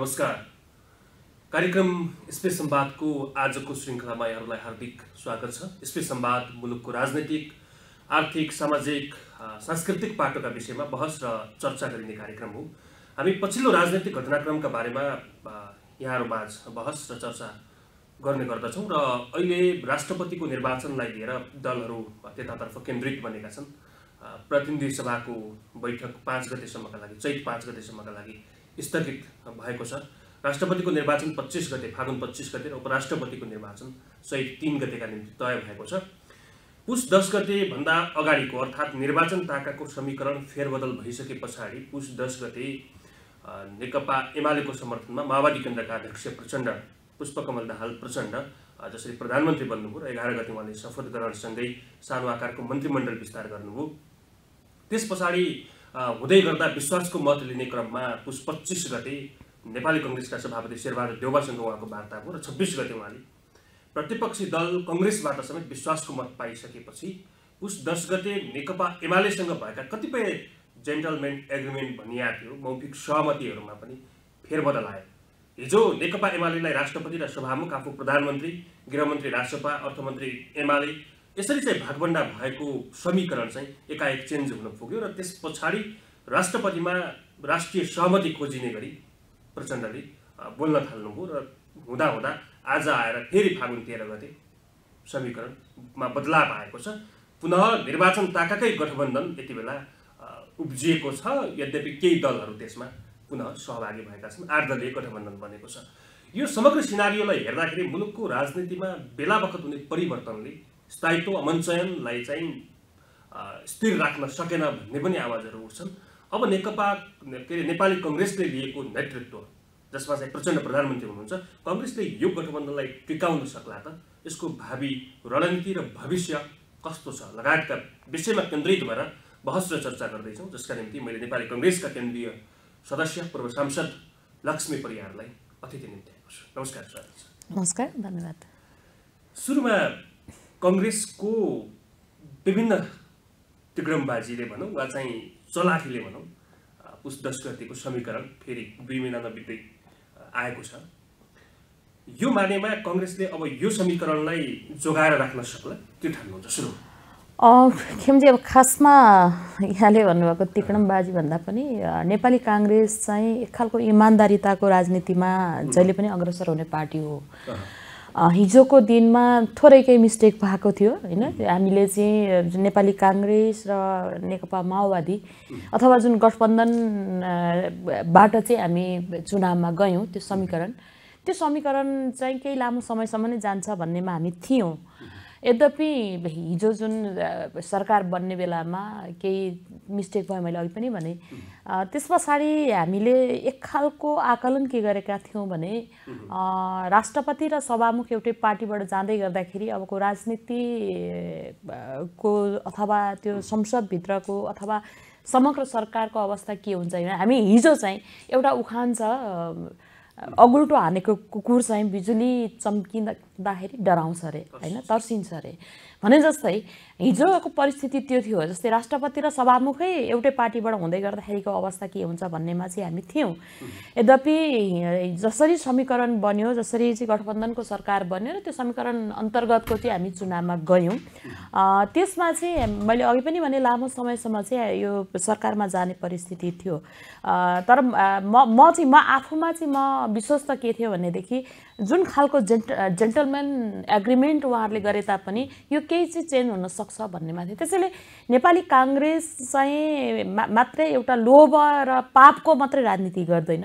नमस्कार कार्यक्रम स्पेस सम्वादको आजको श्रृङ्खलामा यहाँहरूलाई हार्दिक स्वागत छ स्पेस सम्वाद मुलुकको राजनैतिक आर्थिक सामाजिक सांस्कृतिक पाटोका विषयमा बहस र चर्चा गरिने कार्यक्रम हो हामी पछिल्लो राजनैतिक घटनाक्रमका बारेमा यहाँहरूमाझ बहस र चर्चा गर्ने गर्दछौँ र अहिले राष्ट्रपतिको निर्वाचनलाई लिएर दलहरू त्यतातर्फ केन्द्रित बनेका छन् प्रतिनिधि सभाको बैठक पाँच गतेसम्मका लागि चैत पाँच गतेसम्मका लागि स्थगित भएको छ राष्ट्रपतिको निर्वाचन पच्चिस गते फागुन पच्चिस गते र उपराष्ट्रपतिको निर्वाचन सहित तिन गतेका निम्ति तय भएको छ पुस दस गतेभन्दा अगाडिको अर्थात् निर्वाचन ताकाको समीकरण फेरबदल भइसके पछाडि पुस दस गते नेकपा एमालेको समर्थनमा माओवादी केन्द्रका अध्यक्ष प्रचण्ड पुष्पकमल दाहाल प्रचण्ड जसरी प्रधानमन्त्री बन्नुभयो र एघार गते उहाँले शपथ ग्रहणसँगै सानो आकारको मन्त्रीमण्डल विस्तार गर्नुभयो त्यस पछाडि हुँदै गर्दा विश्वासको मत लिने क्रममा पुस पच्चिस गते नेपाली कङ्ग्रेसका सभापति शेरबहादुर देवबासँग उहाँको वार्ता भयो र छब्बिस गते उहाँले प्रतिपक्षी दल कङ्ग्रेसबाट समेत विश्वासको मत पाइसकेपछि पुस दस गते नेकपा एमालेसँग भएका कतिपय जेन्टलमेन एग्रिमेन्ट भनिएको थियो मौखिक सहमतिहरूमा पनि फेरबदल आयो हिजो नेकपा एमालेलाई राष्ट्रपति र सभामुख आफू प्रधानमन्त्री गृहमन्त्री राष्ट्रपा अर्थमन्त्री एमाले यसरी चाहिँ भागभन्डा भएको समीकरण चाहिँ एकाएक चेन्ज हुन पुग्यो र त्यस पछाडि राष्ट्रपतिमा राष्ट्रिय सहमति खोजिने गरी प्रचण्डले बोल्न थाल्नुभयो र हुँदा हुँदा आज आएर फेरि फागुन तेह्र गते समीकरणमा बदलाव आएको छ पुनः निर्वाचन ताकाकै गठबन्धन यति बेला उब्जिएको छ यद्यपि केही दलहरू त्यसमा पुनः सहभागी भएका छन् आठ दलीय गठबन्धन बनेको छ यो समग्र सिनारीयोलाई हेर्दाखेरि मुलुकको राजनीतिमा बेला बखत हुने परिवर्तनले स्थायित्व मञ्चयनलाई चाहिँ स्थिर राख्न सकेन भन्ने पनि आवाजहरू उठ्छन् अब नेकपा के अरे नेपाली कङ्ग्रेसले लिएको नेतृत्व जसमा चाहिँ प्रचण्ड प्रधानमन्त्री हुनुहुन्छ कङ्ग्रेसले यो गठबन्धनलाई टिकाउन सक्ला त यसको भावी रणनीति र भविष्य कस्तो छ लगायतका विषयमा केन्द्रित भएर बहस र चर्चा गर्दैछौँ जसका निम्ति मैले नेपाली कङ्ग्रेसका केन्द्रीय सदस्य पूर्व सांसद लक्ष्मी परियारलाई अतिथि निम्ति आएको छु नमस्कार स्वागत छ नमस्कार धन्यवाद सुरुमा कङ्ग्रेसको विभिन्न तिग्रमबाजीले भनौँ वा चाहिँ चलाखीले भनौँ उस दस गतिको समीकरण फेरि दुई महिना नबित्दै आएको छ यो मानेमा कङ्ग्रेसले अब यो समीकरणलाई जोगाएर राख्न सक्ला त्यो ठान्नुहुन्छ सुरु खेमजी अब खासमा यहाँले भन्नुभएको तिक्रमबाजी भन्दा पनि नेपाली काङ्ग्रेस चाहिँ एक खालको इमान्दारिताको राजनीतिमा जहिले पनि अग्रसर हुने पार्टी हो हिजोको दिनमा थोरै केही मिस्टेक भएको थियो होइन हामीले चाहिँ नेपाली काङ्ग्रेस र नेकपा माओवादी अथवा जुन गठबन्धनबाट चाहिँ हामी चुनावमा गयौँ त्यो समीकरण त्यो समीकरण चाहिँ केही लामो समयसम्म नै जान्छ भन्नेमा हामी थियौँ यद्यपि हिजो जुन सरकार बन्ने बेलामा केही मिस्टेक भयो मैले अघि पनि भने त्यस पछाडि हामीले एक खालको आकलन के गरेका थियौँ भने राष्ट्रपति र सभामुख एउटै पार्टीबाट जाँदै गर्दाखेरि अबको राजनीति को अथवा त्यो संसदभित्रको अथवा समग्र सरकारको अवस्था के हुन्छ हामी हिजो चाहिँ एउटा उखान छ अगुल्टो हानेको कुकुर चाहिँ बिजुली चम्किँदा सोद्धाखेरि डराउँछ अरे होइन तर्सिन्छ अरे भने जस्तै हिजोको परिस्थिति त्यो थियो जस्तै राष्ट्रपति र सभामुखै एउटै पार्टीबाट हुँदै गर्दाखेरिको अवस्था के हुन्छ भन्नेमा चाहिँ हामी थियौँ यद्यपि जसरी समीकरण बन्यो जसरी चाहिँ गठबन्धनको सरकार बन्यो र त्यो समीकरण अन्तर्गतको चाहिँ हामी चुनावमा गयौँ त्यसमा चाहिँ मैले अघि पनि भने लामो समयसम्म चाहिँ यो सरकारमा जाने परिस्थिति थियो तर म म चाहिँ म आफूमा चाहिँ म विश्वस्त के थियो भनेदेखि जुन खालको जेन्ट जेन्टलम्यान एग्रिमेन्ट उहाँहरूले गरे तापनि यो केही चाहिँ चेन्ज हुनसक्छ माथि त्यसैले नेपाली काङ्ग्रेस चाहिँ मा मात्रै एउटा लोभ र पापको मात्रै राजनीति गर्दैन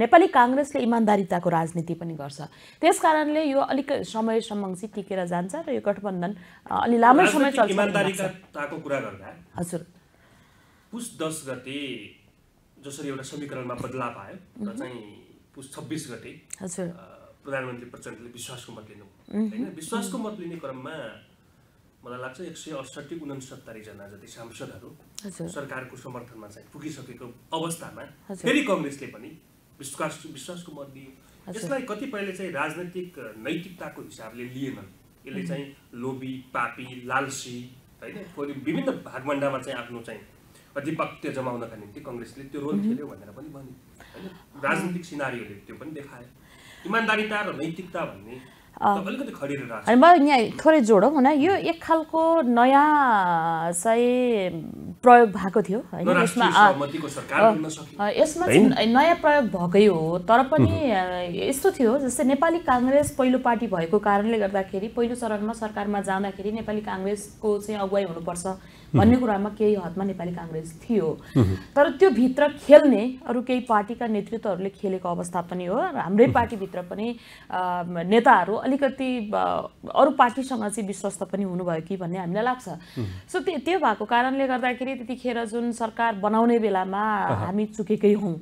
नेपाली काङ्ग्रेसले इमान्दारिताको राजनीति पनि गर्छ त्यस कारणले यो अलिक समयसम्म चाहिँ टिकेर जान्छ र यो गठबन्धन अलि लामो समय चल्छ कुरा गर्दा हजुर पुस दस गते जसरी एउटा समीकरणमा बदलाव आयो र चाहिँ पुस छब्बिस गते हजुर प्रधानमन्त्री प्रचण्डले विश्वासको मत लिनु होइन विश्वासको मत लिने क्रममा मलाई लाग्छ एक सय अडसठी उनसत्तरीजना जति सांसदहरू सरकारको समर्थनमा चाहिँ पुगिसकेको अवस्थामा फेरि कङ्ग्रेसले पनि विश्वास विश्वासको मत लियो यसलाई कतिपयले चाहिँ राजनैतिक नैतिकताको हिसाबले लिएनन् यसले चाहिँ लोभी पापी लालसी होइन विभिन्न भागमण्डामा चाहिँ आफ्नो चाहिँ अधिपत्य जमाउनका निम्ति कङ्ग्रेसले त्यो रोल खेल्यो भनेर पनि भन्यो होइन राजनीतिक सिनारीहरूले त्यो पनि देखायो इमान्दारिता र नैतिकता भन्ने खडेर अनि म यहाँ थोरै जोडौँ होइन यो एक खालको नयाँ चाहिँ प्रयोग भएको थियो होइन यसमा यसमा नयाँ प्रयोग भएकै हो तर पनि यस्तो थियो जस्तै नेपाली काङ्ग्रेस पहिलो पार्टी भएको कारणले गर्दाखेरि पहिलो चरणमा सरकारमा जाँदाखेरि नेपाली काङ्ग्रेसको चाहिँ अगुवाई हुनुपर्छ भन्ने कुरामा केही हदमा नेपाली काङ्ग्रेस थियो तर त्यो भित्र खेल्ने अरू केही पार्टीका नेतृत्वहरूले खेलेको अवस्था पनि हो र हाम्रै पार्टीभित्र पनि नेताहरू अलिकति अरू पार्टीसँग चाहिँ विश्वस्त पनि हुनुभयो कि भन्ने हामीलाई लाग्छ सो त्यो भएको कारणले गर्दाखेरि त्यतिखेर जुन सरकार बनाउने बेलामा हामी चुकेकै हौँ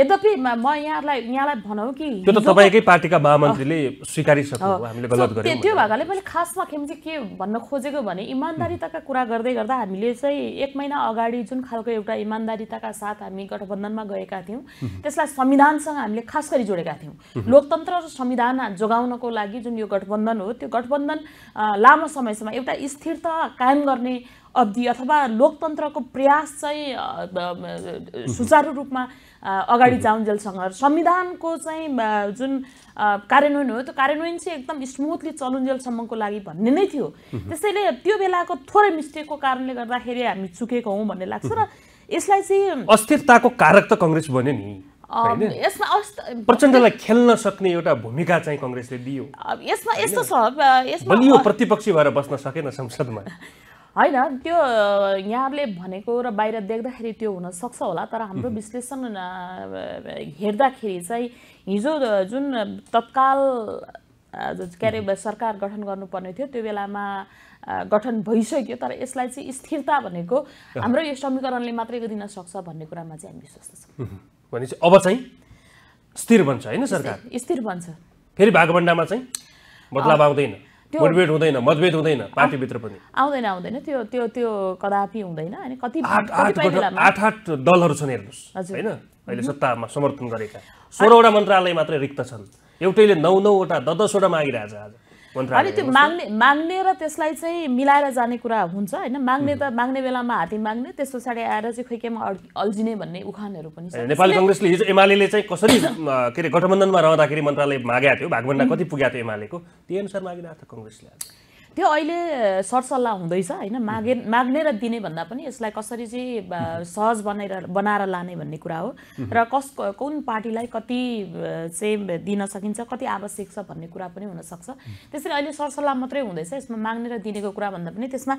यद्यपि म यहाँलाई यहाँलाई भनौँ कि तपाईँकै पार्टीका महामन्त्रीले हामीले त्यो भएकोले मैले खासमा खेम्ची के भन्न खोजेको भने इमान्दारिताका कुरा गर्दै गर्दा हामीले चाहिँ एक महिना अगाडि जुन खालको एउटा इमान्दारिताका साथ हामी गठबन्धनमा गएका थियौँ त्यसलाई संविधानसँग हामीले खास गरी जोडेका थियौँ लोकतन्त्र र संविधान जोगाउनको लागि जुन यो गठबन्धन हो त्यो गठबन्धन लामो समयसम्म एउटा स्थिरता कायम गर्ने अवधि अथवा लोकतन्त्रको प्रयास चाहिँ सुचारू रूपमा अगाडि जाउन्जेलसँग संविधानको चाहिँ जुन कार्यान्वयन हो त्यो कार्यान्वयन चाहिँ एकदम स्मुथली चलुन्जेलसम्मको लागि भन्ने नै थियो त्यसैले त्यो बेलाको थोरै मिस्टेकको कारणले गर्दाखेरि हामी चुकेको हौँ भन्ने लाग्छ र यसलाई चाहिँ अस्थिरताको कारक त कङ्ग्रेस बन्यो नि यसमा प्रचण्डलाई खेल्न सक्ने एउटा भूमिका चाहिँ कङ्ग्रेसले दियो यसमा यस्तो छ प्रतिपक्षी भएर बस्न सकेन संसदमा होइन त्यो यहाँले भनेको र बाहिर देख्दाखेरि त्यो हुनसक्छ होला तर हाम्रो विश्लेषण हेर्दाखेरि चाहिँ हिजो जुन तत्काल के अरे सरकार गठन गर्नुपर्ने थियो त्यो बेलामा गठन भइसक्यो तर यसलाई चाहिँ स्थिरता भनेको हाम्रो यो समीकरणले मात्रै दिन सक्छ भन्ने कुरामा चाहिँ हामी विश्वस्त छौँ भनेपछि अब चाहिँ स्थिर बन्छ होइन सरकार स्थिर बन्छ फेरि भागभन्डामा चाहिँ बदलाव आउँदैन मोटिभेट हुँदैन मतभेद हुँदैन पार्टीभित्र पनि आउँदैन आउँदैन त्यो त्यो त्यो कदापि हुँदैन अनि कति आठ आठ दलहरू छन् हेर्नुहोस् होइन अहिले सत्तामा समर्थन गरेका सोह्रवटा मन्त्रालय मात्रै रिक्त छन् एउटैले नौ नौवटा दसवटा मागिरहेछ आज अनि त्यो माग्ने माग्ने र त्यसलाई चाहिँ मिलाएर जाने कुरा हुन्छ होइन माग्ने त माग्ने बेलामा हाती माग्ने त्यस पछाडि आएर चाहिँ खोइ केमा अल्झिने भन्ने उखानहरू पनि छ नेपाली कङ्ग्रेसले हिजो एमाले चाहिँ कसरी के अरे गठबन्धनमा रहँदाखेरि मन्त्रालय मागेको थियो भागभन्दा कति पुगेको थियो एमालेको त्यही अनुसार मागिरहेको थियो कङ्ग्रेसले त्यो अहिले सरसल्लाह हुँदैछ होइन मागे माग्ने र दिने भन्दा पनि यसलाई कसरी चाहिँ सहज बनाएर बनाएर लाने भन्ने कुरा हो र कस कुन पार्टीलाई कति चाहिँ दिन सकिन्छ कति आवश्यक छ भन्ने कुरा पनि हुनसक्छ त्यसरी अहिले सरसल्लाह मात्रै हुँदैछ यसमा माग्ने र दिनेको कुरा भन्दा पनि त्यसमा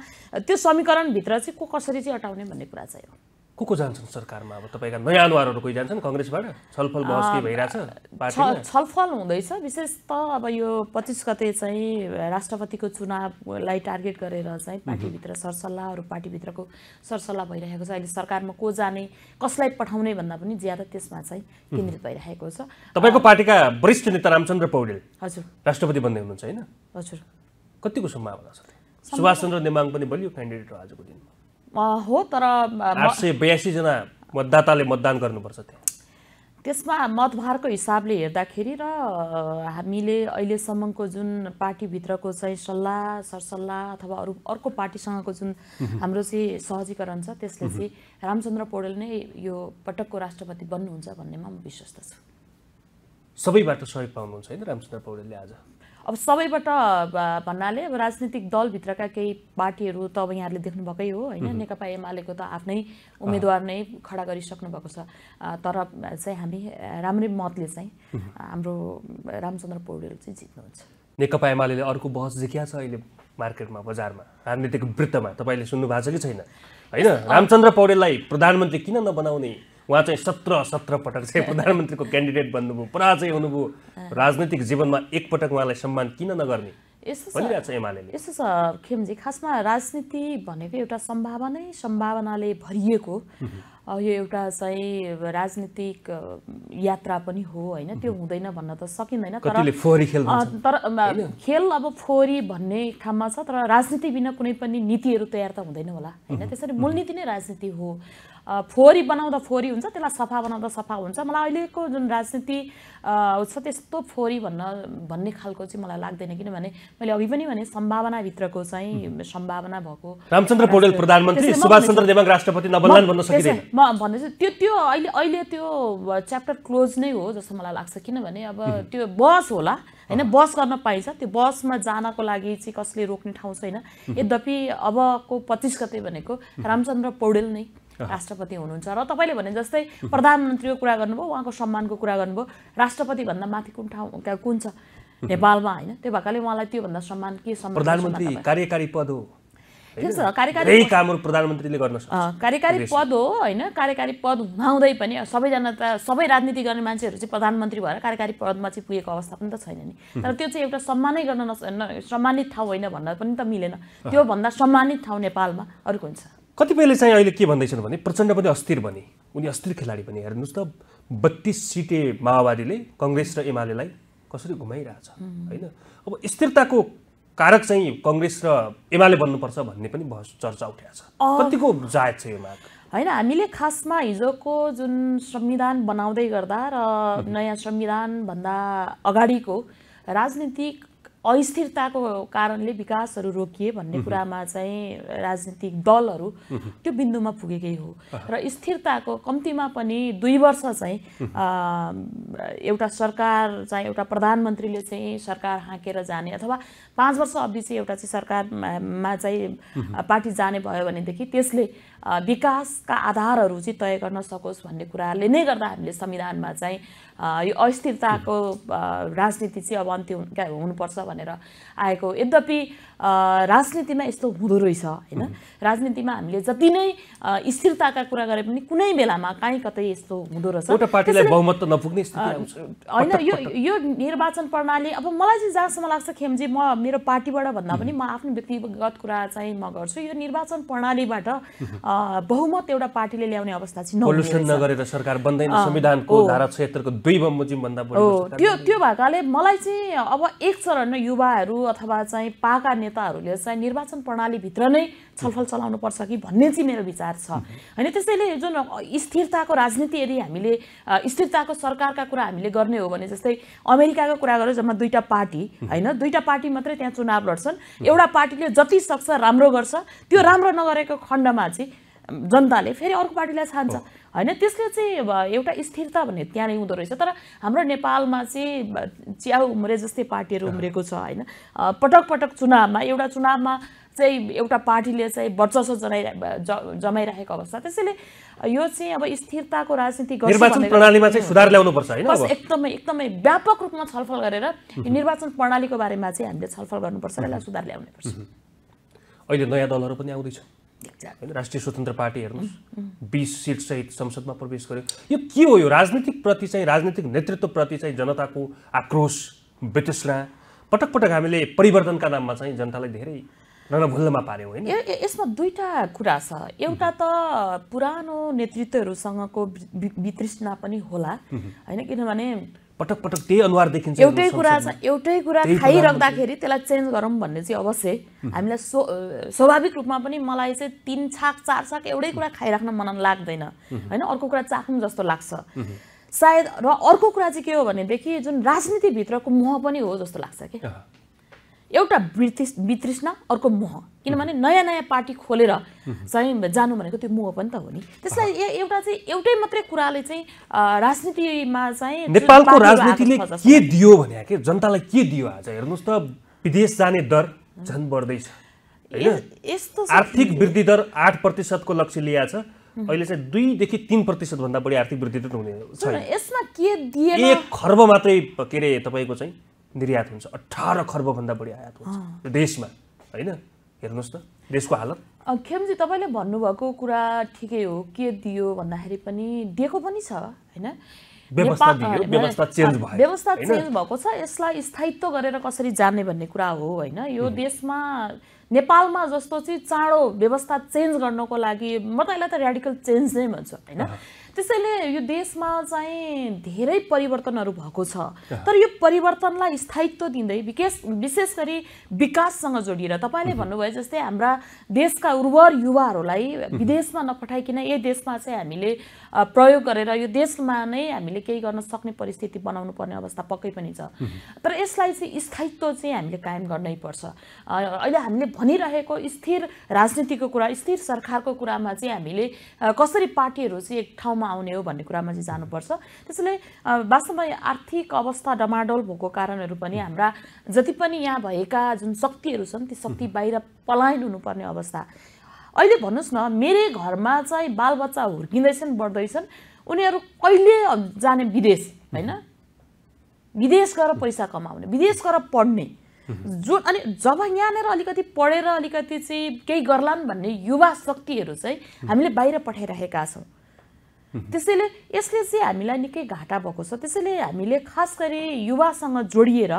त्यो समीकरणभित्र चाहिँ को कसरी चाहिँ अटाउने भन्ने कुरा चाहिँ हो को को जान्छन् सरकारमा अब तपाईँका नयाँ अनुहारहरू कोही जान्छन् कङ्ग्रेसबाट छलफल बहस के भइरहेछ छलफल हुँदैछ विशेष त अब यो पच्चिस गते चाहिँ राष्ट्रपतिको चुनावलाई टार्गेट गरेर चाहिँ पार्टीभित्र सरसल्लाहहरू पार्टीभित्रको सरसल्लाह भइरहेको छ अहिले सरकारमा को जाने कसलाई पठाउने भन्दा पनि ज्यादा त्यसमा चाहिँ केन्द्रित भइरहेको छ तपाईँको पार्टीका वरिष्ठ नेता रामचन्द्र पौडेल हजुर राष्ट्रपति बन्दै हुनुहुन्छ होइन हजुर कतिको सम्भावना छ सुभाष चन्द्र नेमाङ पनि बलियो क्यान्डिडेट हो आजको दिनमा हो तर आठ सय बयासीजना मतदाताले मतदान गर्नुपर्छ त्यहाँ त्यसमा मतभारको हिसाबले हेर्दाखेरि र हामीले अहिलेसम्मको जुन पार्टीभित्रको चाहिँ सल्लाह सरसल्लाह अथवा अरू अर्को पार्टीसँगको जुन हाम्रो चाहिँ सहजीकरण छ त्यसले चाहिँ रामचन्द्र पौडेल नै यो पटकको राष्ट्रपति बन्नुहुन्छ भन्नेमा म विश्वस्त छु सबैबाट सहयोग पाउनुहुन्छ होइन रामचन्द्र पौडेलले आज अब सबैबाट भन्नाले अब राजनीतिक दलभित्रका केही पार्टीहरू त अब यहाँहरूले देख्नुभएकै हो होइन नेकपा एमालेको त आफ्नै उम्मेदवार नै खडा गरिसक्नु भएको छ तर चाहिँ हामी राम्रै मतले चाहिँ हाम्रो रामचन्द्र पौडेल चाहिँ जित्नुहुन्छ नेकपा एमाले अर्को बहस झिकिया छ अहिले मार्केटमा बजारमा राजनीतिक वृत्तमा तपाईँले सुन्नु भएको छ कि छैन होइन रामचन्द्र पौडेललाई प्रधानमन्त्री किन नबनाउने उहाँ चाहिँ सत्र सत्र पटक चाहिँ प्रधानमन्त्रीको क्यान्डिडेट बन्नुभयो पुरा चाहिँ हुनुभयो राजनैतिक जीवनमा एकपटक उहाँलाई सम्मान किन नगर्ने यस्तो छ खेमजी खासमा राजनीति भनेको एउटा सम्भावनै सम्भावनाले भरिएको यो एउटा चाहिँ राजनीतिक यात्रा पनि हो होइन त्यो हुँदैन भन्न त सकिँदैन तर तर खेल अब फोहोरी भन्ने ठाउँमा छ तर राजनीति बिना कुनै पनि नीतिहरू तयार त हुँदैन होला होइन त्यसरी मूल नीति नै राजनीति हो फोहोरी बनाउँदा फोहोरी हुन्छ त्यसलाई सफा बनाउँदा सफा हुन्छ मलाई अहिलेको जुन राजनीति छ त्यस्तो फोहोरी भन्न भन्ने खालको चाहिँ मलाई लाग्दैन किनभने मैले अघि पनि भने सम्भावनाभित्रको चाहिँ सम्भावना भएको रामचन्द्र पौडेल प्रधानमन्त्री सुभाष चन्द्र देवाङ राष्ट्रपति नबन्लान् भन्न सकिँदैन म भन्दैछु त्यो त्यो अहिले अहिले त्यो च्याप्टर क्लोज नै हो जस्तो मलाई लाग्छ किनभने अब त्यो बस होला होइन बस गर्न पाइन्छ त्यो बसमा जानको लागि चाहिँ कसले रोक्ने ठाउँ छैन यद्यपि अबको पच्चिस गते भनेको रामचन्द्र पौडेल नै राष्ट्रपति हुनुहुन्छ र तपाईँले भने जस्तै प्रधानमन्त्रीको कुरा गर्नुभयो उहाँको सम्मानको कुरा गर्नुभयो राष्ट्रपतिभन्दा माथि कुन ठाउँ कुन छ नेपालमा होइन त्यो भएकोले उहाँलाई त्योभन्दा सम्मान के सम्मान प्रधानमन्त्री कार्यकारी पद हो कार्यकारी प्रधानमन्त्रीले गर्न कार्यकारी पद हो होइन कार्यकारी पद हुँदै पनि सबैजना त सबै राजनीति गर्ने मान्छेहरू चाहिँ प्रधानमन्त्री भएर कार्यकारी पदमा चाहिँ पुगेको अवस्था पनि त छैन नि तर त्यो चाहिँ एउटा सम्मानै गर्न नस सम्मानित ठाउँ होइन भन्न पनि त मिलेन त्योभन्दा सम्मानित ठाउँ नेपालमा कुन छ कतिपयले चाहिँ अहिले के भन्दैछन् भने प्रचण्ड पनि अस्थिर बने उनी अस्थिर खेलाडी पनि हेर्नुहोस् त बत्तिस सिटे माओवादीले कङ्ग्रेस र एमालेलाई कसरी घुमाइरहेछ होइन अब स्थिरताको कारक चाहिँ कङ्ग्रेस र एमाले बन्नुपर्छ भन्ने पनि बहस चर्चा उठाएको छ कतिको जायज छ यो माग होइन हामीले खासमा हिजोको जुन संविधान बनाउँदै गर्दा र नयाँ संविधानभन्दा अगाडिको राजनीतिक अस्थिरताको कारणले विकासहरू रोकिए भन्ने कुरामा चाहिँ राजनीतिक दलहरू त्यो बिन्दुमा पुगेकै हो र स्थिरताको कम्तीमा पनि दुई वर्ष चाहिँ एउटा सरकार चाहिँ एउटा प्रधानमन्त्रीले चाहिँ सरकार हाँकेर जाने अथवा पाँच वर्ष अवधि चाहिँ एउटा चाहिँ सरकारमा चाहिँ पार्टी जाने भयो भनेदेखि त्यसले विकासका आधारहरू चाहिँ तय गर्न सकोस् भन्ने कुराले नै गर्दा हामीले संविधानमा चाहिँ यो अस्थिरताको राजनीति चाहिँ अब अन्त्य हुनुपर्छ भनेर आएको यद्यपि राजनीतिमा यस्तो हुँदो रहेछ होइन राजनीतिमा हामीले जति नै स्थिरताका कुरा गरे पनि कुनै बेलामा काहीँ कतै यस्तो हुँदो रहेछ होइन यो यो निर्वाचन प्रणाली अब मलाई चाहिँ जहाँसम्म लाग्छ खेमजी म मेरो पार्टीबाट भन्दा पनि म आफ्नो व्यक्तिगत कुरा चाहिँ म गर्छु यो निर्वाचन प्रणालीबाट बहुमत एउटा पार्टीले ल्याउने अवस्था चाहिँ नगरेर सरकार बन्दैन संविधानको धारा दुई बमोजिम भन्दा त्यो त्यो भएकाले मलाई चाहिँ अब एक चरण युवाहरू अथवा चाहिँ पाका नेताहरूले चाहिँ निर्वाचन प्रणालीभित्र नै छलफल चलाउनुपर्छ कि भन्ने चाहिँ मेरो विचार छ होइन त्यसैले जुन स्थिरताको राजनीति यदि हामीले स्थिरताको सरकारका कुरा हामीले गर्ने हो भने जस्तै अमेरिकाको कुरा गर्यो जम्मा दुईवटा पार्टी होइन दुईवटा पार्टी मात्रै त्यहाँ चुनाव लड्छन् एउटा पार्टीले जति सक्छ राम्रो गर्छ त्यो राम्रो नगरेको खण्डमा चाहिँ जनताले फेरि अर्को पार्टीलाई छान्छ होइन त्यसले चाहिँ एउटा स्थिरता भन्ने त्यहाँ नै हुँदो रहेछ तर हाम्रो नेपालमा चाहिँ चिया उम्रे जस्तै पार्टीहरू उम्रेको छ होइन पटक पटक चुनावमा एउटा चुनावमा चाहिँ एउटा पार्टीले चाहिँ वर्चस्व जनाइ जमाइराखेको अवस्था त्यसैले यो चाहिँ अब स्थिरताको राजनीति निर्वाचन प्रणालीमा चाहिँ सुधार ल्याउनुपर्छ होइन एकदमै एकदमै व्यापक रूपमा छलफल गरेर निर्वाचन प्रणालीको बारेमा चाहिँ हामीले छलफल गर्नुपर्छ यसलाई सुधार ल्याउनुपर्छ अहिले नयाँ दलहरू पनि आउँदैछ होइन राष्ट्रिय स्वतन्त्र पार्टी हेर्नुहोस् बिस सिटसहित संसदमा प्रवेश गर्यो यो के हो यो राजनीतिकप्रति चाहिँ राजनीतिक नेतृत्वप्रति चाहिँ जनताको आक्रोश वितृष्णा पटक पटक हामीले परिवर्तनका नाममा चाहिँ जनतालाई धेरै रणभुल्लमा पार्यो होइन यसमा दुईवटा कुरा छ एउटा त पुरानो नेतृत्वहरूसँगको वितृष्णा पनि होला होइन किनभने पटक पटक त्यही अनुहार देखिन्छ एउटै कुरा छ एउटै कुरा खाइराख्दाखेरि त्यसलाई चेन्ज गरौँ भन्ने चाहिँ अवश्य हामीलाई स्वाभाविक रूपमा पनि मलाई चाहिँ तिन छाक चार छाक एउटै कुरा खाइराख्न मन लाग्दैन होइन अर्को कुरा चाखौँ जस्तो लाग्छ सायद र अर्को कुरा चाहिँ के हो भनेदेखि जुन राजनीतिभित्रको मोह पनि हो जस्तो लाग्छ कि एउटा वितृष वितृष्णा अर्को मोह किनभने नयाँ नयाँ पार्टी खोलेर चाहिँ जानु भनेको त्यो मोह पनि त हो नि त्यसलाई एउटा चाहिँ एउटै मात्रै कुराले चाहिँ राजनीतिमा चाहिँ नेपालको राजनीतिले के दियो भने के जनतालाई के दियो आज हेर्नुहोस् त विदेश जाने दर झन् बढ्दैछ यस्तो आर्थिक वृद्धि दर आठ प्रतिशतको लक्ष्य लिएको छ अहिले चाहिँ दुईदेखि तिन भन्दा बढी आर्थिक वृद्धि त हुने यसमा के दिए एक खर्ब मात्रै के अरे तपाईँको चाहिँ निर्यात हुन्छ अठार खर्बभन्दा बढी आयात हुन्छ देशमा होइन हेर्नुहोस् त देशको हालत खेमजी तपाईँले भन्नुभएको कुरा ठिकै हो के दियो भन्दाखेरि पनि दिएको पनि छ होइन व्यवस्था चेन्ज भएको छ यसलाई स्थायित्व गरेर कसरी जाने भन्ने कुरा हो होइन यो देशमा नेपालमा जस्तो चाहिँ चाँडो व्यवस्था चेन्ज गर्नको लागि म त यसलाई त रेडिकल चेन्ज नै भन्छु होइन त्यसैले यो देशमा चाहिँ धेरै परिवर्तनहरू भएको छ तर यो परिवर्तनलाई स्थायित्व दिँदै विकास विशेष गरी विकाससँग जोडिएर तपाईँले mm-hmm. भन्नुभयो जस्तै हाम्रा देशका उर्वर युवाहरूलाई mm-hmm. विदेशमा नपठाइकन यही देशमा चाहिँ हामीले प्रयोग गरेर यो देशमा नै हामीले केही गर्न सक्ने परिस्थिति बनाउनु पर्ने अवस्था पक्कै पनि छ तर यसलाई चाहिँ स्थायित्व चाहिँ हामीले कायम गर्नै पर्छ अहिले हामीले भनिरहेको स्थिर राजनीतिको कुरा स्थिर सरकारको कुरामा चाहिँ हामीले कसरी पार्टीहरू चाहिँ एक ठाउँमा आउने हो भन्ने कुरामा चाहिँ जानुपर्छ त्यसैले वास्तवमा आर्थिक अवस्था डमाडोल भएको कारणहरू पनि हाम्रा जति पनि यहाँ भएका जुन शक्तिहरू छन् ती शक्ति बाहिर पलायन हुनुपर्ने अवस्था अहिले भन्नुहोस् न मेरै घरमा चाहिँ बालबच्चा हुर्किँदैछन् बढ्दैछन् उनीहरू कहिले जाने विदेश होइन विदेश गएर पैसा कमाउने विदेश गएर पढ्ने जो अनि जब यहाँनिर अलिकति पढेर अलिकति चाहिँ केही गर्लान् भन्ने युवा शक्तिहरू चाहिँ हामीले बाहिर पठाइरहेका छौँ त्यसैले यसले चाहिँ हामीलाई निकै घाटा भएको छ त्यसैले हामीले खास गरी युवासँग जोडिएर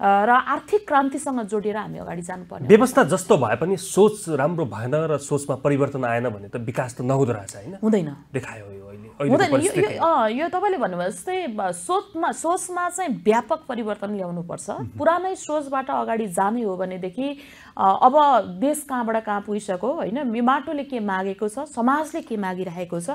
र आर्थिक क्रान्तिसँग जोडिएर हामी अगाडि जानुपर्ने व्यवस्था जस्तो भए पनि सोच राम्रो भएन र सोचमा परिवर्तन आएन भने त विकास त नहुँदो रहेछ होइन हुँदैन देखायो यो यो तपाईँले भन्नुभयो जस्तै सोचमा सोचमा चाहिँ व्यापक परिवर्तन ल्याउनुपर्छ पुरानै सोचबाट अगाडि जाने हो भनेदेखि अब देश कहाँबाट कहाँ पुगिसक्यो होइन माटोले के मागेको छ समाजले के मागिरहेको छ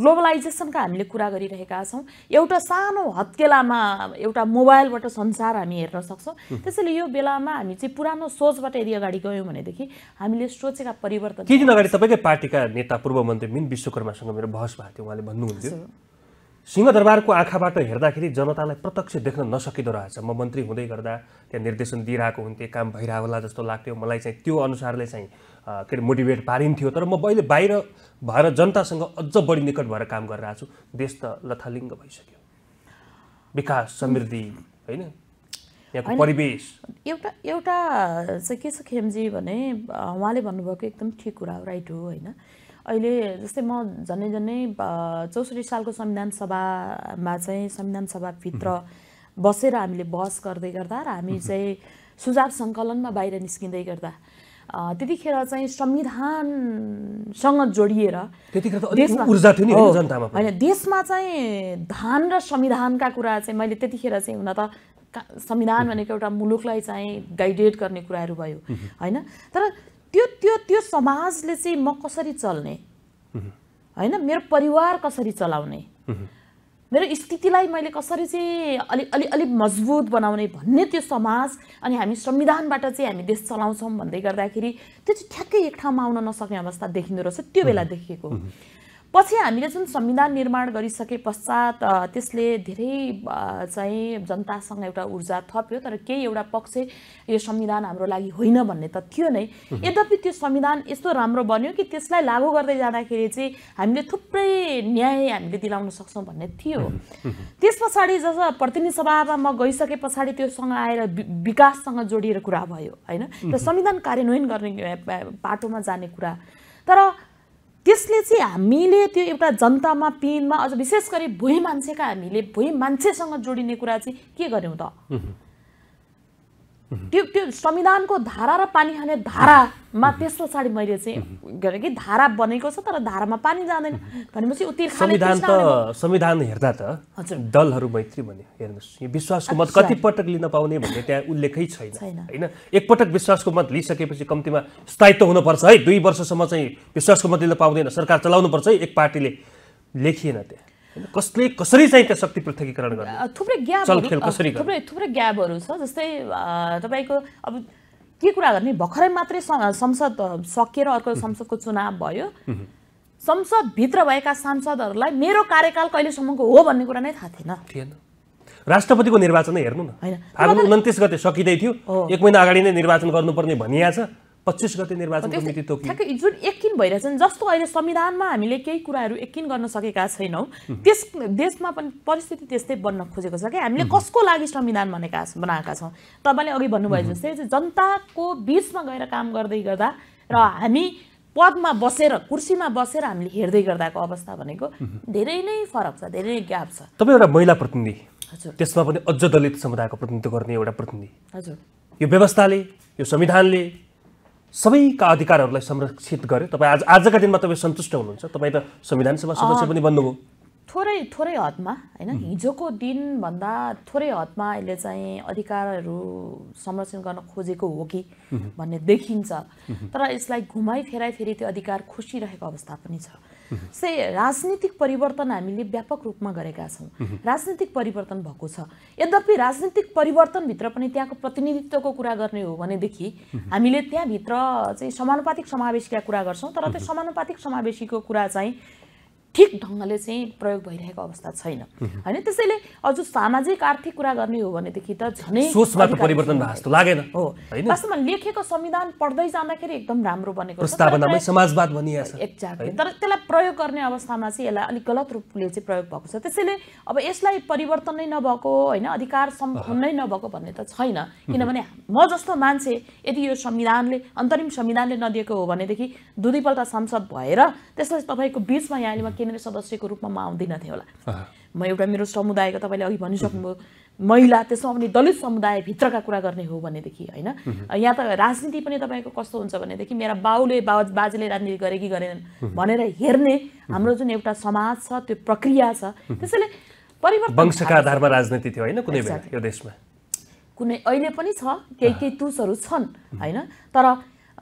ग्लोबलाइजेसनका हामीले कुरा गरिरहेका छौँ एउटा सानो हत्केलामा एउटा मोबाइलबाट संसार हामी हेर्न सक्छौँ त्यसैले यो बेलामा हामी चाहिँ पुरानो सोचबाट यदि अगाडि गयौँ भनेदेखि हामीले सोचेका परिवर्तन केही दिन अगाडि तपाईँकै पार्टीका नेता पूर्व मन्त्री मिन विश्वकर्मासँग मेरो बहस भएको थियो उहाँले भन्नुहुन्थ्यो सिंहदरबारको आँखाबाट हेर्दाखेरि जनतालाई प्रत्यक्ष देख्न नसकिँदो रहेछ म मन्त्री हुँदै गर्दा त्यहाँ निर्देशन दिइरहेको हुन्थेँ काम भइरहेको होला जस्तो लाग्थ्यो मलाई चाहिँ त्यो अनुसारले चाहिँ के अरे मोटिभेट पारिन्थ्यो तर म अहिले बाहिर भएर जनतासँग अझ बढी निकट भएर काम गरिरहेको छु देश त लथालिङ्ग भइसक्यो विकास समृद्धि होइन यहाँको परिवेश एउटा एउटा चाहिँ के छ खेमजी भने उहाँले भन्नुभएको एकदम ठिक कुरा हो राइट हो होइन अहिले जस्तै म झन्डै झन्डै चौसठी सालको संविधान सभामा चाहिँ संविधान सभाभित्र बसेर हामीले बहस गर्दै गर्दा र हामी चाहिँ सुझाव सङ्कलनमा बाहिर निस्किँदै गर्दा त्यतिखेर चाहिँ संविधानसँग जोडिएर होइन देशमा चाहिँ धान र संविधानका कुरा चाहिँ मैले त्यतिखेर चाहिँ हुन त संविधान भनेको एउटा मुलुकलाई चाहिँ गाइडेड गर्ने कुराहरू भयो होइन तर त्यो त्यो त्यो समाजले चाहिँ म कसरी चल्ने होइन मेरो परिवार कसरी चलाउने मेरो स्थितिलाई मैले कसरी चाहिँ अलिक अलि अलिक मजबुत बनाउने भन्ने त्यो समाज अनि हामी संविधानबाट चाहिँ हामी देश चलाउँछौँ भन्दै गर्दाखेरि त्यो चाहिँ ठ्याक्कै एक ठाउँमा आउन नसक्ने अवस्था देखिँदो रहेछ त्यो बेला देखिएको पछि हामीले जुन संविधान निर्माण गरिसके पश्चात त्यसले धेरै चाहिँ जनतासँग एउटा ऊर्जा थप्यो तर केही एउटा पक्ष यो संविधान हाम्रो लागि होइन भन्ने त थियो नै यद्यपि त्यो संविधान यस्तो राम्रो बन्यो कि त्यसलाई लागू गर्दै जाँदाखेरि चाहिँ हामीले थुप्रै न्याय हामीले दिलाउन सक्छौँ भन्ने थियो त्यस पछाडि जस प्रतिनिधि सभामा म गइसके पछाडि त्योसँग आएर विकाससँग जोडिएर कुरा भयो होइन र संविधान कार्यान्वयन गर्ने पाटोमा जाने कुरा तर त्यसले चाहिँ हामीले त्यो एउटा जनतामा पिनमा अझ विशेष गरी भुइँ मान्छेका हामीले भुइँ मान्छेसँग जोडिने कुरा चाहिँ के गऱ्यौँ त त्यो त्यो संविधानको धारा र पानी खाने धारामा त्यस पछाडि मैले चाहिँ गरेँ कि धारा बनेको छ तर धारामा पानी जाँदैन भनेपछि उति संविधान त संविधान हेर्दा त दलहरू मैत्री भन्यो हेर्नुहोस् यो विश्वासको मत कति पटक लिन पाउने भन्ने त्यहाँ उल्लेखै छैन होइन एकपटक विश्वासको मत लिइसकेपछि कम्तीमा स्थायित्व हुनुपर्छ है दुई वर्षसम्म चाहिँ विश्वासको मत लिन पाउँदैन सरकार चलाउनुपर्छ है एक पार्टीले लेखिएन त्यहाँ कसले कसरी चाहिँ त्यो शक्ति पृथकीकरण गर्ने थुप्रै ग्यापहरू थुप्रै थुप्रै ग्यापहरू छ जस्तै तपाईँको अब के कुरा गर्ने भर्खरै मात्रै संसद सकिएर अर्को संसदको चुनाव भयो संसदभित्र भएका सांसदहरूलाई मेरो कार्यकाल कहिलेसम्मको हो भन्ने कुरा नै थाहा थिएन थिएन राष्ट्रपतिको निर्वाचन हेर्नु न फागुन उन्तिस गते सकिँदै थियो एक महिना अगाडि नै निर्वाचन गर्नुपर्ने भनिया छ पच्चिस गते निर्वाचनको मिति तोकियो जुन एकिन भइरहेछन् जस्तो अहिले संविधानमा हामीले केही कुराहरू एकिन गर्न सकेका छैनौँ त्यस देशमा पनि परिस्थिति त्यस्तै बन्न खोजेको छ कि हामीले कसको लागि संविधान भनेका बनाएका छौँ तपाईँले अघि भन्नुभयो जस्तै जनताको बिचमा गएर काम गर्दै गर्दा र हामी पदमा बसेर कुर्सीमा बसेर हामीले हेर्दै गर्दाको अवस्था भनेको धेरै नै फरक छ धेरै नै ग्याप छ तपाईँ एउटा महिला प्रतिनिधि हजुर त्यसमा पनि अझ दलित समुदायको प्रतिनिधित्व गर्ने एउटा प्रतिनिधि हजुर यो व्यवस्थाले यो संविधानले सबैका अधिकारहरूलाई संरक्षित गर्यो तपाईँ आज आजका दिनमा तपाईँ सन्तुष्ट हुनुहुन्छ तपाईँ त संविधान सभा सदस्य पनि बन्नुभयो थोरै थोरै हदमा होइन हिजोको दिनभन्दा थोरै हदमा यसले चाहिँ अधिकारहरू संरक्षण गर्न खोजेको हो कि भन्ने देखिन्छ तर यसलाई घुमाइ फेराइ फेरि त्यो अधिकार खोसिरहेको अवस्था पनि छ से राजनीतिक परिवर्तन हामीले व्यापक रूपमा गरेका छौँ राजनीतिक परिवर्तन भएको छ यद्यपि राजनीतिक परिवर्तनभित्र पनि त्यहाँको प्रतिनिधित्वको कुरा गर्ने हो भनेदेखि हामीले त्यहाँभित्र चाहिँ समानुपातिक समावेशीका कुरा गर्छौँ तर त्यो समानुपातिक समावेशीको कुरा चाहिँ ठिक ढङ्गले चाहिँ प्रयोग भइरहेको अवस्था छैन होइन त्यसैले अझ सामाजिक आर्थिक कुरा गर्ने हो भनेदेखि त झनै सोचमा त परिवर्तन जस्तो लागेन वास्तवमा लेखेको संविधान पढ्दै जाँदाखेरि एकदम राम्रो बनेको प्रस्तावनामै समाजवाद भनिएको एक्ज्याक्टली तर त्यसलाई प्रयोग गर्ने अवस्थामा चाहिँ यसलाई अलिक गलत रूपले चाहिँ प्रयोग भएको छ त्यसैले अब यसलाई परिवर्तन नै नभएको होइन अधिकार सम्पन्न नभएको भन्ने त छैन किनभने म जस्तो मान्छे यदि यो संविधानले अन्तरिम संविधानले नदिएको हो भनेदेखि दुई दुईपल्ट सांसद भएर त्यसपछि तपाईँको बिचमा यहाँले केन्द्रीय सदस्यको रूपमा म आउँदिन थिएँ होला म एउटा मेरो समुदायको तपाईँले अघि भनिसक्नुभयो महिला त्यसमा पनि दलित समुदायभित्रका कुरा गर्ने हो भनेदेखि होइन यहाँ त राजनीति पनि तपाईँको कस्तो हुन्छ भनेदेखि मेरा बाउले बाज बाजेले राजनीति गरे कि गरेनन् भनेर हेर्ने हाम्रो जुन एउटा समाज छ त्यो प्रक्रिया छ त्यसैले परिवर्तन वंशका आधारमा राजनीति थियो होइन कुनै यो देशमा कुनै अहिले पनि छ केही केही तुसहरू छन् होइन तर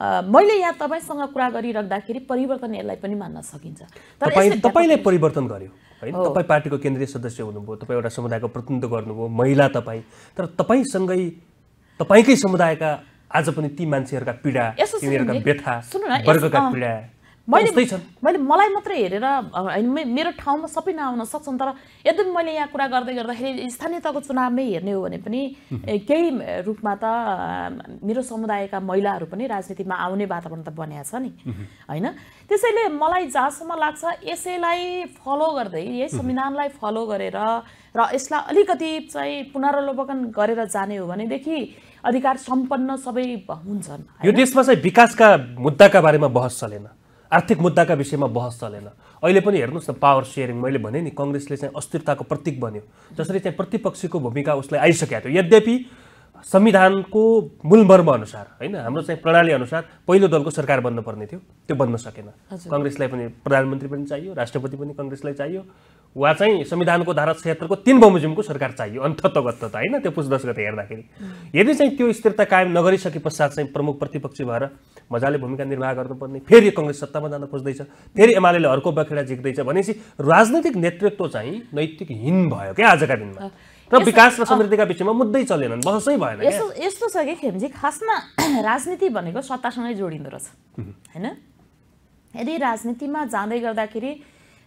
मैले यहाँ तपाईँसँग कुरा गरिराख्दाखेरि परिवर्तन यसलाई पनि मान्न सकिन्छ तर तपाईँले परिवर्तन गर्यो होइन तपाईँ पार्टीको केन्द्रीय सदस्य हुनुभयो तपाईँ एउटा समुदायको प्रतिनिधित्व गर्नुभयो महिला तपाईँ तर तपाईँसँगै तपाईँकै समुदायका आज पनि ती मान्छेहरूका पीडा व्यथा वर्गका पीडा मैले मैले मलाई मात्रै हेरेर होइन मेरो ठाउँमा सबै नआउन सक्छन् तर यद्यपि मैले यहाँ कुरा गर्दै गर्दाखेरि स्थानीय तहको चुनावमै हेर्ने हो भने पनि केही रूपमा त मेरो समुदायका महिलाहरू पनि राजनीतिमा आउने वातावरण त बनिएको छ नि होइन त्यसैले मलाई जहाँसम्म लाग्छ यसैलाई फलो गर्दै यही संविधानलाई फलो गरेर र यसलाई अलिकति चाहिँ पुनरावलोकन गरेर जाने हो भनेदेखि अधिकार सम्पन्न सबै हुन्छन् यो देशमा चाहिँ विकासका मुद्दाका बारेमा बहस चलेन आर्थिक मुद्दाका विषयमा बहस चलेन अहिले पनि हेर्नुहोस् न पावर सेयरिङ मैले भने नि कङ्ग्रेसले चाहिँ अस्थिरताको प्रतीक बन्यो जसरी चाहिँ प्रतिपक्षीको भूमिका उसलाई आइसकेको थियो यद्यपि संविधानको मूलमर्म अनुसार होइन हाम्रो चाहिँ प्रणाली अनुसार पहिलो दलको सरकार बन्नुपर्ने थियो त्यो बन्न सकेन कङ्ग्रेसलाई पनि प्रधानमन्त्री पनि चाहियो राष्ट्रपति पनि कङ्ग्रेसलाई चाहियो वा चाहिँ संविधानको धारा छत्तरको तिन बमोजिमको सरकार चाहियो अन्तत्वगत त होइन त्यो पुछ दस गते हेर्दाखेरि यदि चाहिँ त्यो स्थिरता कायम नगरिसके पश्चात चाहिँ प्रमुख प्रतिपक्षी भएर मजाले भूमिका निर्वाह गर्नुपर्ने फेरि कङ्ग्रेस सत्तामा जान खोज्दैछ फेरि एमाले अर्को बखेडा झिक्दैछ भनेपछि राजनैतिक नेतृत्व चाहिँ नैतिकहीन भयो क्या आजका दिनमा र विकास र समृद्धिका विषयमा मुद्दै चलेनन् बहसै भएन यस्तो यस्तो छ कि खेमजी खासमा राजनीति भनेको सत्तासँगै जोडिँदो रहेछ होइन यदि राजनीतिमा जाँदै गर्दाखेरि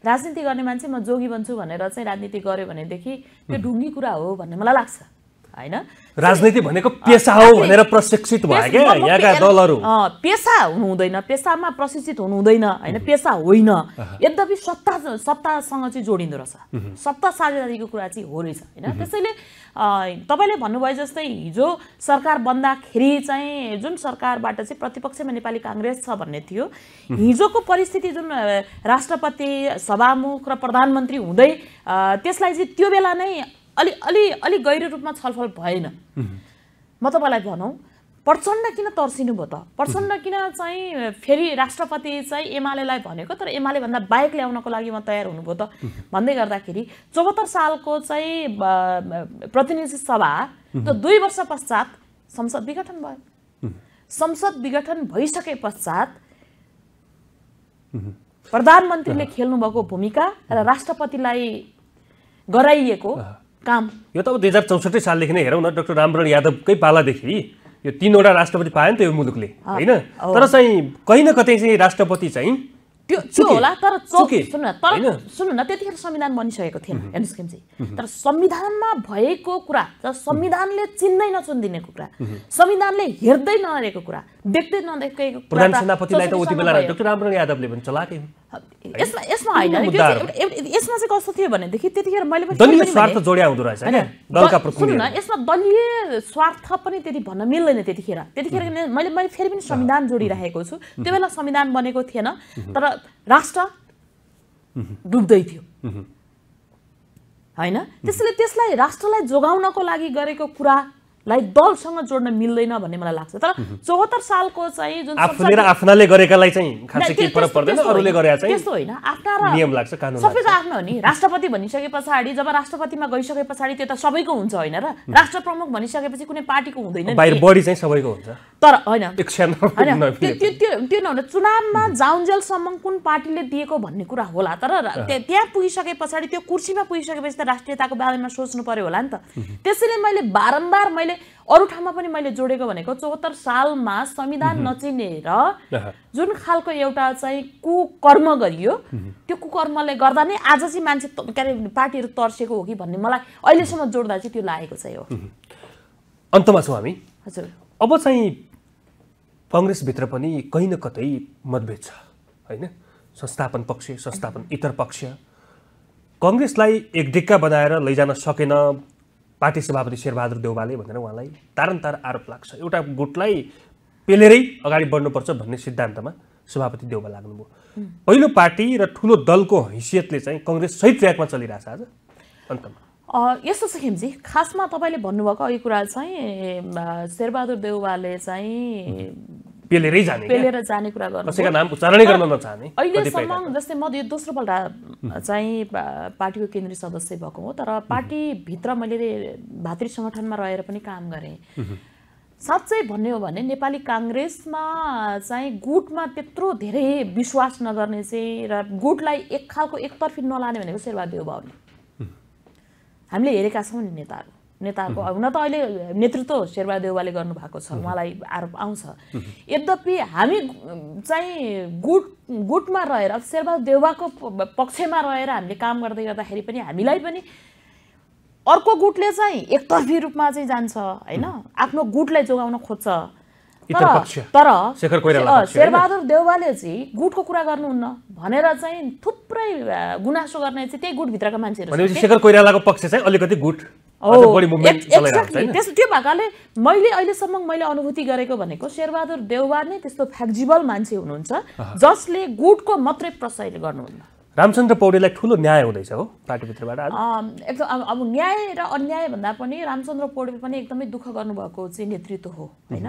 राजनीति गर्ने मान्छे म जोगी बन्छु भनेर चाहिँ राजनीति गऱ्यो भनेदेखि त्यो ढुङ्गी कुरा हो भन्ने मलाई लाग्छ होइन राजनीति भनेको पेसा हो भनेर प्रशिक्षित भयो क्या यहाँका दलहरू पेसा हुनु हुँदैन पेसामा प्रशिक्षित हुनु हुँदैन होइन पेसा होइन यद्यपि सत्ता सत्तासँग चाहिँ जोडिँदो रहेछ सत्ता साझेदारीको कुरा चाहिँ हो रहेछ होइन त्यसैले तपाईँले भन्नुभयो जस्तै हिजो सरकार बन्दाखेरि चाहिँ जुन सरकारबाट चाहिँ प्रतिपक्षमा नेपाली काङ्ग्रेस छ भन्ने थियो हिजोको परिस्थिति जुन राष्ट्रपति सभामुख र प्रधानमन्त्री हुँदै त्यसलाई चाहिँ त्यो बेला नै अलि अलि अलि गहिरो रूपमा छलफल भएन म तपाईँलाई भनौँ प्रचण्ड किन तर्सिनु भयो त प्रचण्ड किन चाहिँ फेरि राष्ट्रपति चाहिँ एमालेलाई भनेको तर एमालेभन्दा बाहेक ल्याउनको लागि म तयार हुनुभयो त भन्दै गर्दाखेरि चौहत्तर सालको चाहिँ प्रतिनिधि सभा त दुई वर्ष पश्चात संसद विघटन भयो संसद विघटन भइसके पश्चात प्रधानमन्त्रीले खेल्नुभएको भूमिका र राष्ट्रपतिलाई गराइएको काम यो त अब दुई हजार चौसठी सालदेखि नै हेरौँ न डाक्टर रामरण यादवकै पालादेखि यो तिनवटा राष्ट्रपति पायो नि त यो मुलुकले होइन तर चाहिँ कहीँ न कतै चाहिँ राष्ट्रपति चाहिँ त्यो होला तर सुन्नु न तर सुन्नु न त्यतिखेर संविधान बनिसकेको थिएन हेर्नुहोस् चाहिँ तर संविधानमा भएको कुरा संविधानले चिन्दै नचुनिदिने कुरा संविधानले हेर्दै नहेरेको कुरा देख्दै नदेखेको प्रधान सेनापतिलाई त उति डाक्टर यादवले पनि चलाएकै यसमा यसमा होइन यसमा चाहिँ कस्तो थियो भनेदेखि त्यतिखेर मैले पनि सुन्नु न यसमा दलीय स्वार्थ पनि त्यति भन्न मिल्दैन त्यतिखेर त्यतिखेर मैले मैले फेरि पनि संविधान जोडिराखेको छु त्यो बेला संविधान बनेको थिएन तर राष्ट्र डुब्दै थियो होइन त्यसैले त्यसलाई राष्ट्रलाई जोगाउनको लागि गरेको कुरा लाई दलसँग जोड्न मिल्दैन भन्ने मलाई लाग्छ तर चौहत्तर सालको चाहिँ जुन आफूले र आफ्नाले गरेकालाई चाहिँ खासै के फरक पर्दैन अरूले गरे चाहिँ त्यस्तो होइन आफ्ना र नियम लाग्छ कानुन सबै त आफ्नो हो नि राष्ट्रपति भनिसके पछाडि जब राष्ट्रपतिमा गइसके पछाडि त्यो त सबैको हुन्छ होइन र राष्ट्र प्रमुख भनिसकेपछि कुनै पार्टीको हुँदैन बाहिर बढी चाहिँ सबैको हुन्छ तर होइन त्यो त्यो त्यो नहुँदा चुनावमा जाउन्जेलसम्म कुन पार्टीले दिएको भन्ने कुरा होला तर त्यहाँ पुगिसके पछाडि त्यो कुर्सीमा पुगिसकेपछि त राष्ट्रियताको बारेमा सोच्नु पर्यो होला नि त त्यसैले मैले बारम्बार मैले अरू ठाउँमा पनि मैले जोडेको भनेको चौहत्तर सालमा संविधान नचिनेर जुन खालको एउटा चाहिँ कुकर्म गरियो त्यो कुकर्मले गर्दा नै आज चाहिँ मान्छे के अरे पार्टीहरू तर्सेको हो कि भन्ने मलाई अहिलेसम्म जोड्दा चाहिँ त्यो लागेको चाहिँ हो अन्तमा छौँ हामी हजुर अब चाहिँ कङ्ग्रेसभित्र पनि कहीँ न कतै मतभेद छ होइन संस्थापन पक्ष संस्थापन इतर पक्ष कङ्ग्रेसलाई एक ढिक्का बनाएर लैजान सकेन पार्टी सभापति शेरबहादुर देवालले भनेर उहाँलाई तारन्तार आरोप लाग्छ एउटा गुटलाई पेलेरै अगाडि बढ्नुपर्छ भन्ने सिद्धान्तमा सभापति देउबा लाग्नुभयो पहिलो पार्टी र ठुलो दलको हैसियतले चाहिँ कङ्ग्रेस सही ट्र्याकमा चलिरहेछ आज अन्तमा यस्तो छ खेमजी खासमा तपाईँले भन्नुभएको अघि कुरा चाहिँ शेरबहादुर देउवाले चाहिँ पेलेरै जाने पेलेर जाने कुरा गर्नु नाम उच्चारणै गर्न नचाहने अहिलेसम्म जस्तै म यो दोस्रोपल्ट चाहिँ पार्टीको केन्द्रीय सदस्य भएको हो तर पार्टीभित्र मैले भातृ सङ्गठनमा रहेर पनि काम गरेँ साँच्चै भन्ने हो भने नेपाली काङ्ग्रेसमा चाहिँ गुटमा त्यत्रो धेरै विश्वास नगर्ने चाहिँ र गुटलाई एक खालको एकतर्फी नलाने भनेको शेरबहादेव भाउले हामीले हेरेका छौँ नि नेताहरू नेताको हुन त अहिले नेतृत्व शेरबहादुर देउवाले गर्नुभएको छ उहाँलाई आरोप आउँछ यद्यपि हामी चाहिँ गुट गुटमा रहेर शेरबहादुर देउवाको पक्षमा रहेर हामीले काम गर्दै गर्दाखेरि पनि हामीलाई पनि अर्को गुटले चाहिँ एकतर्फी रूपमा चाहिँ जान्छ होइन आफ्नो गुटलाई जोगाउन खोज्छ तर तर शेरबहादुर देउवाले चाहिँ गुटको कुरा गर्नुहुन्न भनेर चाहिँ थुप्रै गुनासो गर्ने चाहिँ त्यही गुटभित्रका मान्छेहरू शेखर कोइरालाको पक्ष चाहिँ अलिकति गुट त्यस त्यो भएकाले मैले अहिलेसम्म मैले अनुभूति गरेको भनेको शेरबहादुर देउवा नै त्यस्तो फ्याक्जिबल मान्छे हुनुहुन्छ जसले गुटको मात्रै प्रसय गर्नुहुन्न रामचन्द्र पौडेललाई ठुलो न्याय हुँदैछ हो पार्टीभित्रबाट एकदम अब न्याय र अन्याय भन्दा पनि रामचन्द्र पौडेल पनि एकदमै दुःख गर्नुभएको चाहिँ नेतृत्व हो होइन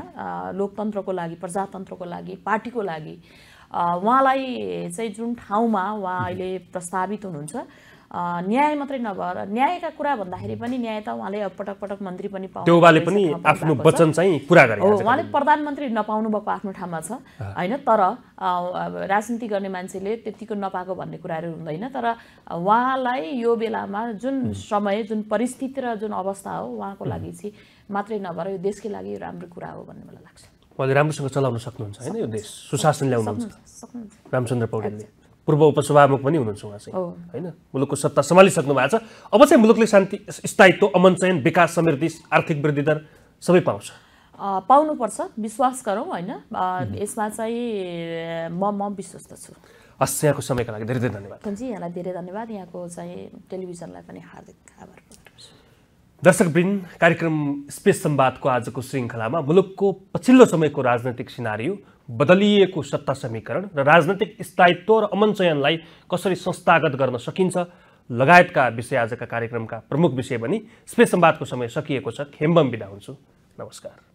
लोकतन्त्रको लागि प्रजातन्त्रको लागि पार्टीको लागि उहाँलाई चाहिँ जुन ठाउँमा उहाँ अहिले प्रस्तावित हुनुहुन्छ न्याय मात्रै नभएर न्यायका कुरा भन्दाखेरि पनि न्याय त उहाँले पटक पटक मन्त्री पनि पाउनु पनि आफ्नो वचन चाहिँ पुरा गरे हो उहाँले प्रधानमन्त्री नपाउनु भएको आफ्नो ठाउँमा छ होइन तर राजनीति गर्ने मान्छेले त्यतिको नपाएको भन्ने कुराहरू हुँदैन तर उहाँलाई यो बेलामा जुन समय जुन परिस्थिति र जुन अवस्था हो उहाँको लागि चाहिँ मात्रै नभएर यो देशकै लागि राम्रो कुरा हो भन्ने मलाई लाग्छ उहाँले राम्रोसँग चलाउन सक्नुहुन्छ होइन यो देश सुशासन ल्याउनुहुन्छ रामचन्द्र पौडेलले पूर्व उपसभामुख पनि हुनुहुन्छ उहाँ चाहिँ होइन मुलुकको सत्ता सम्हालिसक्नु भएको छ अब चाहिँ मुलुकले शान्ति स्थायित्व अमन चयन विकास समृद्धि आर्थिक वृद्धि दर सबै पाउँछ पाउनुपर्छ विश्वास गरौँ होइन यसमा चाहिँ म म विश्वस्त छु हस् यहाँको समयको लागि धेरै धेरै धन्यवाद जी यहाँलाई धेरै धन्यवाद यहाँको चाहिँ टेलिभिजनलाई पनि हार्दिक आभार दर्शकवृन्द कार्यक्रम स्पेस संवादको आजको श्रृङ्खलामा मुलुकको पछिल्लो समयको राजनैतिक सिनारियो बदलिएको सत्ता समीकरण र राजनैतिक स्थायित्व र अमन चयनलाई कसरी संस्थागत गर्न सकिन्छ लगायतका विषय आजका कार्यक्रमका प्रमुख विषय पनि स्पेस संवादको समय सकिएको छ खेम्बम बिदा हुन्छु नमस्कार